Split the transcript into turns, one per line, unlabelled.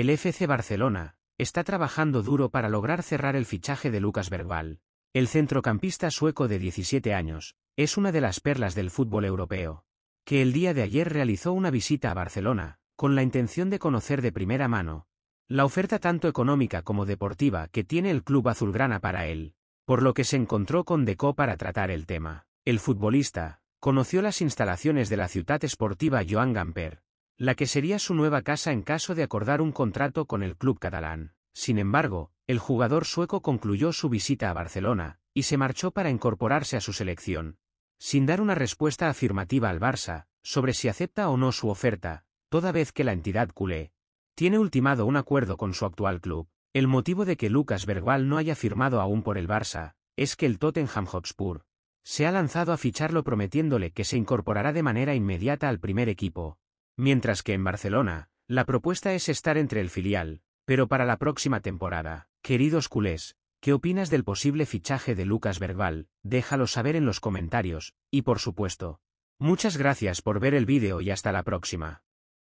El FC Barcelona está trabajando duro para lograr cerrar el fichaje de Lucas Bergval. El centrocampista sueco de 17 años es una de las perlas del fútbol europeo, que el día de ayer realizó una visita a Barcelona, con la intención de conocer de primera mano la oferta tanto económica como deportiva que tiene el club azulgrana para él, por lo que se encontró con Deco para tratar el tema. El futbolista conoció las instalaciones de la ciudad esportiva Joan Gamper, la que sería su nueva casa en caso de acordar un contrato con el club catalán. Sin embargo, el jugador sueco concluyó su visita a Barcelona, y se marchó para incorporarse a su selección. Sin dar una respuesta afirmativa al Barça, sobre si acepta o no su oferta, toda vez que la entidad culé tiene ultimado un acuerdo con su actual club. El motivo de que Lucas Bergwall no haya firmado aún por el Barça, es que el Tottenham Hotspur se ha lanzado a ficharlo prometiéndole que se incorporará de manera inmediata al primer equipo, Mientras que en Barcelona, la propuesta es estar entre el filial, pero para la próxima temporada. Queridos culés, ¿qué opinas del posible fichaje de Lucas Verbal? Déjalo saber en los comentarios, y por supuesto. Muchas gracias por ver el vídeo y hasta la próxima.